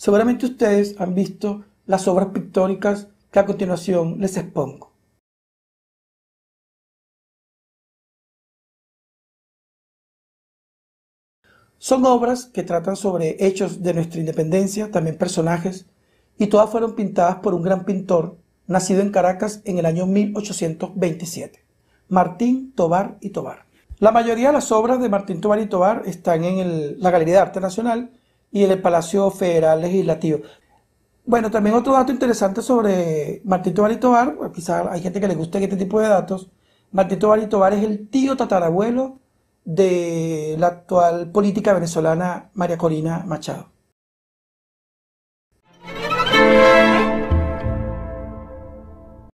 Seguramente ustedes han visto las obras pictóricas que a continuación les expongo. Son obras que tratan sobre hechos de nuestra independencia, también personajes, y todas fueron pintadas por un gran pintor nacido en Caracas en el año 1827, Martín Tobar y Tobar. La mayoría de las obras de Martín Tobar y Tobar están en la Galería de Arte Nacional y el Palacio Federal Legislativo. Bueno, también otro dato interesante sobre Martín Tobar y Tobar, pues, quizás hay gente que le guste este tipo de datos. Martín Tobar y es el tío tatarabuelo de la actual política venezolana María Corina Machado.